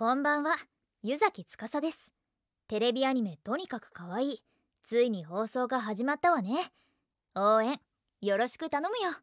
こんばんは湯崎司ですテレビアニメとにかく可愛いついに放送が始まったわね応援よろしく頼むよ